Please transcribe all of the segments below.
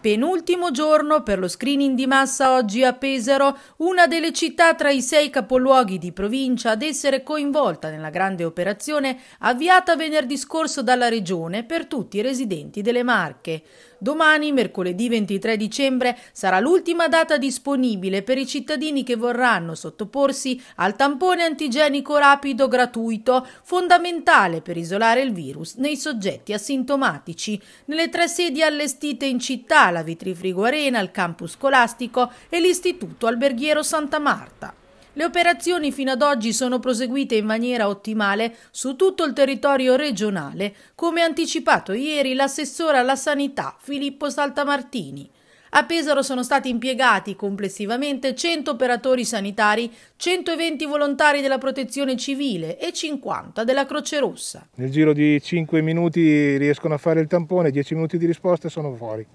Penultimo giorno per lo screening di massa oggi a Pesaro, una delle città tra i sei capoluoghi di provincia ad essere coinvolta nella grande operazione avviata venerdì scorso dalla Regione per tutti i residenti delle Marche. Domani, mercoledì 23 dicembre, sarà l'ultima data disponibile per i cittadini che vorranno sottoporsi al tampone antigenico rapido gratuito, fondamentale per isolare il virus nei soggetti asintomatici, nelle tre sedi allestite in città la Vitrifrigo Arena, il campus scolastico e l'Istituto Alberghiero Santa Marta. Le operazioni fino ad oggi sono proseguite in maniera ottimale su tutto il territorio regionale, come anticipato ieri l'assessore alla sanità Filippo Saltamartini. A Pesaro sono stati impiegati complessivamente 100 operatori sanitari, 120 volontari della protezione civile e 50 della Croce Rossa. Nel giro di 5 minuti riescono a fare il tampone, 10 minuti di risposta e sono fuori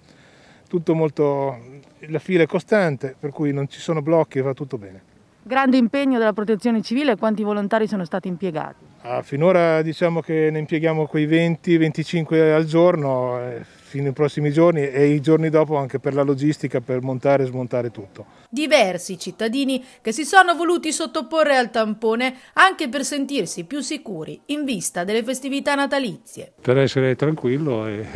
tutto molto, la fila è costante, per cui non ci sono blocchi e va tutto bene. Grande impegno della protezione civile, quanti volontari sono stati impiegati? Ah, finora diciamo che ne impieghiamo quei 20-25 al giorno, eh, fino ai prossimi giorni e i giorni dopo anche per la logistica, per montare e smontare tutto. Diversi cittadini che si sono voluti sottoporre al tampone anche per sentirsi più sicuri in vista delle festività natalizie. Per essere tranquillo, eh,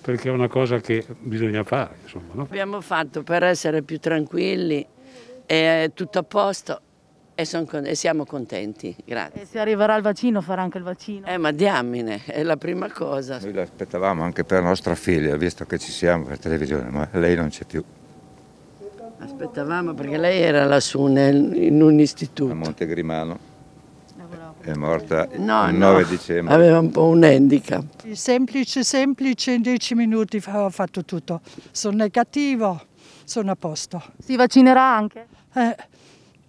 perché è una cosa che bisogna fare. Insomma, no? Abbiamo fatto per essere più tranquilli è tutto a posto e, son, e siamo contenti, grazie. E se arriverà il vaccino farà anche il vaccino? Eh ma diamine, è la prima cosa. Noi l'aspettavamo anche per nostra figlia, visto che ci siamo per televisione, ma lei non c'è più. Aspettavamo perché lei era lassù nel, in un istituto. A Monte Grimano. È morta no, il 9 no. dicembre. Aveva un po' un handicap. Semplice, semplice, in dieci minuti ho fatto tutto. Sono negativo sono a posto. Si vaccinerà anche? Eh,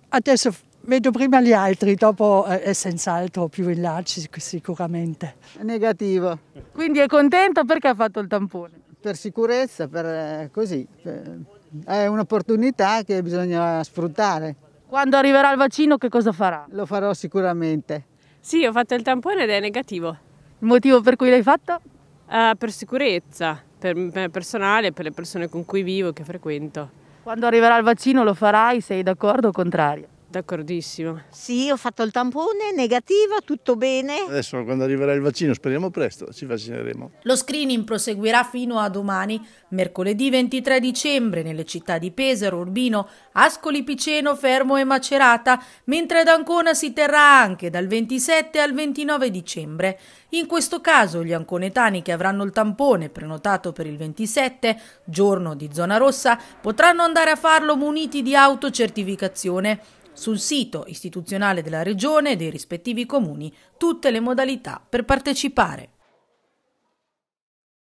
adesso vedo prima gli altri, dopo eh, è senz'altro più in là sicuramente. Negativo. Quindi è contento perché ha fatto il tampone? Per sicurezza, per eh, così. Eh, è un'opportunità che bisogna sfruttare. Quando arriverà il vaccino che cosa farà? Lo farò sicuramente. Sì, ho fatto il tampone ed è negativo. Il motivo per cui l'hai fatto? Uh, per sicurezza per me personale e per le persone con cui vivo e che frequento. Quando arriverà il vaccino lo farai, sei d'accordo o contrario? D'accordissimo. Sì, ho fatto il tampone, negativo, tutto bene. Adesso quando arriverà il vaccino, speriamo presto, ci vaccineremo. Lo screening proseguirà fino a domani, mercoledì 23 dicembre, nelle città di Pesaro, Urbino, Ascoli Piceno, Fermo e Macerata, mentre ad Ancona si terrà anche dal 27 al 29 dicembre. In questo caso gli anconetani che avranno il tampone prenotato per il 27, giorno di zona rossa, potranno andare a farlo muniti di autocertificazione sul sito istituzionale della Regione e dei rispettivi comuni tutte le modalità per partecipare.